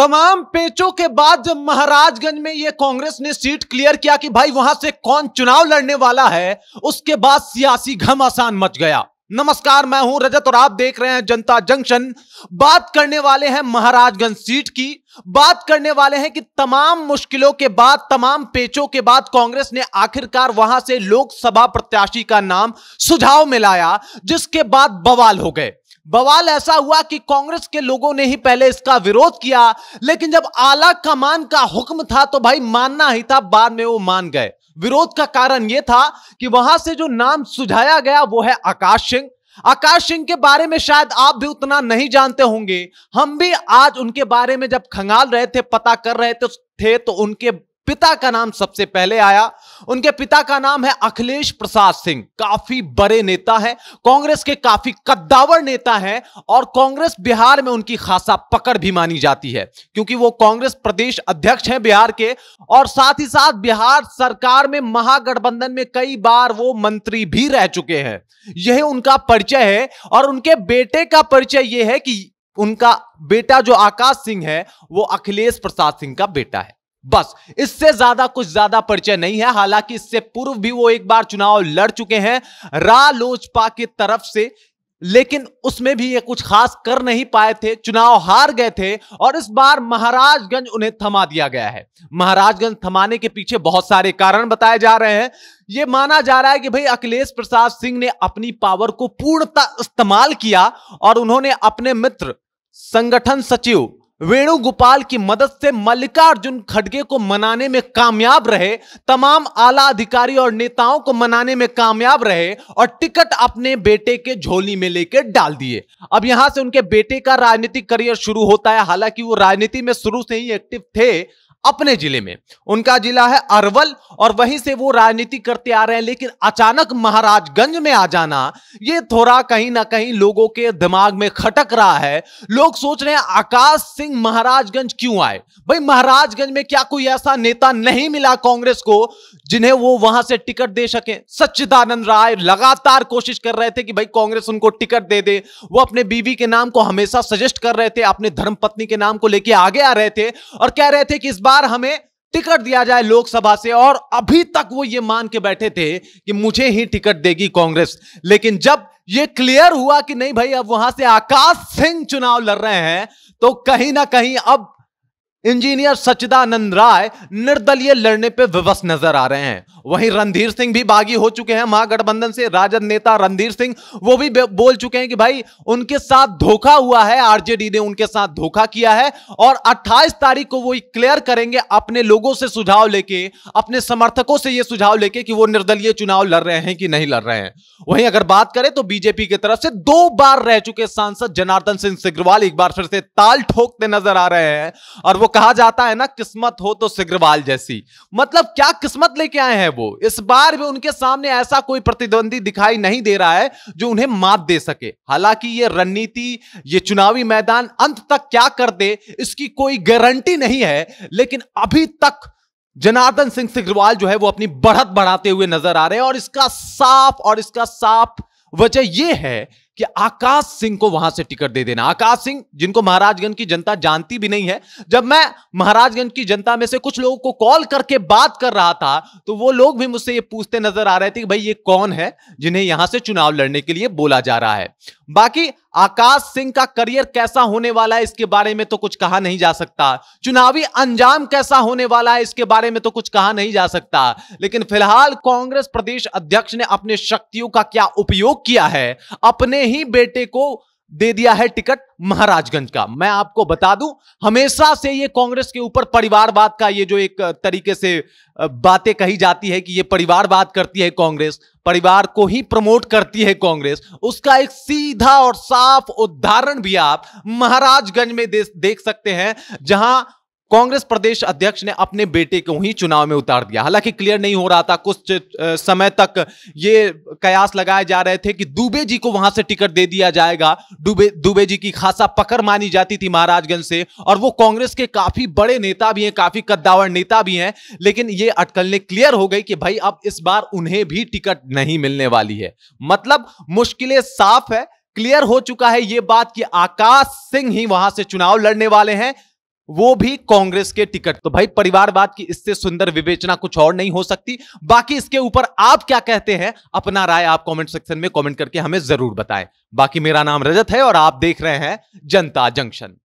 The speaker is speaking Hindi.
तमाम पेचों के बाद जब महाराजगंज में ये कांग्रेस ने सीट क्लियर किया कि भाई वहां से कौन चुनाव लड़ने वाला है उसके बाद सियासी घमासान मच गया नमस्कार मैं हूं रजत और आप देख रहे हैं जनता जंक्शन बात करने वाले हैं महाराजगंज सीट की बात करने वाले हैं कि तमाम मुश्किलों के बाद तमाम पेचों के बाद कांग्रेस ने आखिरकार वहां से लोकसभा प्रत्याशी का नाम सुझाव में लाया जिसके बाद बवाल हो गए बवाल ऐसा हुआ कि कांग्रेस के लोगों ने ही पहले इसका विरोध किया लेकिन जब आला कमान का हुक्म था तो भाई मानना ही था बाद में वो मान गए विरोध का कारण यह था कि वहां से जो नाम सुझाया गया वो है आकाश सिंह आकाश सिंह के बारे में शायद आप भी उतना नहीं जानते होंगे हम भी आज उनके बारे में जब खंगाल रहे थे पता कर रहे थे तो उनके पिता का नाम सबसे पहले आया उनके पिता का नाम है अखिलेश प्रसाद सिंह काफी बड़े नेता है कांग्रेस के काफी कद्दावर नेता है और कांग्रेस बिहार में उनकी खासा पकड़ भी मानी जाती है क्योंकि वो कांग्रेस प्रदेश अध्यक्ष हैं बिहार के और साथ ही साथ बिहार सरकार में महागठबंधन में कई बार वो मंत्री भी रह चुके हैं यह उनका परिचय है और उनके बेटे का परिचय यह है कि उनका बेटा जो आकाश सिंह है वो अखिलेश प्रसाद सिंह का बेटा है बस इससे ज्यादा कुछ ज्यादा परिचय नहीं है हालांकि इससे पूर्व भी वो एक बार चुनाव लड़ चुके हैं लोजपा की तरफ से लेकिन उसमें भी ये कुछ खास कर नहीं पाए थे चुनाव हार गए थे और इस बार महाराजगंज उन्हें थमा दिया गया है महाराजगंज थमाने के पीछे बहुत सारे कारण बताए जा रहे हैं ये माना जा रहा है कि भाई अखिलेश प्रसाद सिंह ने अपनी पावर को पूर्णतः इस्तेमाल किया और उन्होंने अपने मित्र संगठन सचिव वेणुगोपाल की मदद से मल्लिकार्जुन खड़गे को मनाने में कामयाब रहे तमाम आला अधिकारी और नेताओं को मनाने में कामयाब रहे और टिकट अपने बेटे के झोली में लेकर डाल दिए अब यहां से उनके बेटे का राजनीतिक करियर शुरू होता है हालांकि वो राजनीति में शुरू से ही एक्टिव थे अपने जिले में उनका जिला है अरवल और वहीं से वो राजनीति करते आ रहे हैं लेकिन अचानक महाराजगंज में आ जाना ये थोड़ा कहीं ना कहीं लोगों के दिमाग में खटक रहा है लोग सोच रहे हैं आकाश सिंह महाराजगंज क्यों आए भाई महाराजगंज में क्या कोई ऐसा नेता नहीं मिला कांग्रेस को जिन्हें वो वहां से टिकट दे सके सच्चिदानंद राय लगातार कोशिश कर रहे थे कि भाई कांग्रेस उनको टिकट दे दे वो अपने बीवी के नाम को हमेशा सजेस्ट कर रहे थे अपने धर्म पत्नी के नाम को लेकर आगे आ रहे थे और कह रहे थे कि इस बार बार हमें टिकट दिया जाए लोकसभा से और अभी तक वो ये मान के बैठे थे कि मुझे ही टिकट देगी कांग्रेस लेकिन जब ये क्लियर हुआ कि नहीं भाई अब वहां से आकाश सिंह चुनाव लड़ रहे हैं तो कहीं ना कहीं अब इंजीनियर सच्चिदानंद राय निर्दलीय लड़ने पर विवश नजर आ रहे हैं वहीं रणधीर सिंह भी बागी हो चुके हैं महागठबंधन से राजद नेता रणधीर सिंह वो भी बोल चुके हैं कि भाई उनके साथ धोखा हुआ है आरजेडी ने उनके साथ धोखा किया है और 28 तारीख को वो क्लियर करेंगे अपने लोगों से सुझाव लेके अपने समर्थकों से ये सुझाव लेके कि वो निर्दलीय चुनाव लड़ रहे हैं कि नहीं लड़ रहे हैं वहीं अगर बात करें तो बीजेपी की तरफ से दो बार रह चुके सांसद जनार्दन सिंह सिग्रवाल एक बार फिर से ताल ठोकते नजर आ रहे हैं और वो कहा जाता है ना किस्मत हो तो सिग्रवाल जैसी मतलब क्या किस्मत लेके आए हैं वो इस बार भी उनके सामने ऐसा कोई प्रतिद्वंदी दिखाई नहीं दे रहा है जो उन्हें मात दे सके हालांकि ये रणनीति ये चुनावी मैदान अंत तक क्या कर दे इसकी कोई गारंटी नहीं है लेकिन अभी तक जनार्दन सिंह सिग्रवाल जो है वो अपनी बढ़त बढ़ाते हुए नजर आ रहे हैं और इसका साफ और इसका साफ वजह यह है कि आकाश सिंह को वहां से टिकट दे देना आकाश सिंह जिनको महाराजगंज की जनता जानती भी नहीं है जब मैं महाराजगंज की जनता में से कुछ लोगों को कॉल करके बात कर रहा था तो वो लोग भी मुझसे ये पूछते नजर आ रहे थे कि भाई ये कौन है जिन्हें यहां से चुनाव लड़ने के लिए बोला जा रहा है बाकी आकाश सिंह का करियर कैसा होने वाला है इसके बारे में तो कुछ कहा नहीं जा सकता चुनावी अंजाम कैसा होने वाला है इसके बारे में तो कुछ कहा नहीं जा सकता लेकिन फिलहाल कांग्रेस प्रदेश अध्यक्ष ने अपने शक्तियों का क्या उपयोग किया है अपने ही बेटे को दे दिया है टिकट महाराजगंज का मैं आपको बता दूं हमेशा से ये कांग्रेस के ऊपर परिवारवाद का ये जो एक तरीके से बातें कही जाती है कि ये परिवारवाद करती है कांग्रेस परिवार को ही प्रमोट करती है कांग्रेस उसका एक सीधा और साफ उदाहरण भी आप महाराजगंज में देख सकते हैं जहां कांग्रेस प्रदेश अध्यक्ष ने अपने बेटे को ही चुनाव में उतार दिया हालांकि क्लियर नहीं हो रहा था कुछ समय तक ये कयास लगाए जा रहे थे कि दुबे जी को वहां से टिकट दे दिया जाएगा दुबे दुबे जी की खासा पकड़ मानी जाती थी महाराजगंज से और वो कांग्रेस के काफी बड़े नेता भी हैं काफी कद्दावर नेता भी हैं लेकिन ये अटकलने क्लियर हो गई कि भाई अब इस बार उन्हें भी टिकट नहीं मिलने वाली है मतलब मुश्किलें साफ है क्लियर हो चुका है ये बात कि आकाश सिंह ही वहां से चुनाव लड़ने वाले हैं वो भी कांग्रेस के टिकट तो भाई परिवारवाद की इससे सुंदर विवेचना कुछ और नहीं हो सकती बाकी इसके ऊपर आप क्या कहते हैं अपना राय आप कमेंट सेक्शन में कमेंट करके हमें जरूर बताएं बाकी मेरा नाम रजत है और आप देख रहे हैं जनता जंक्शन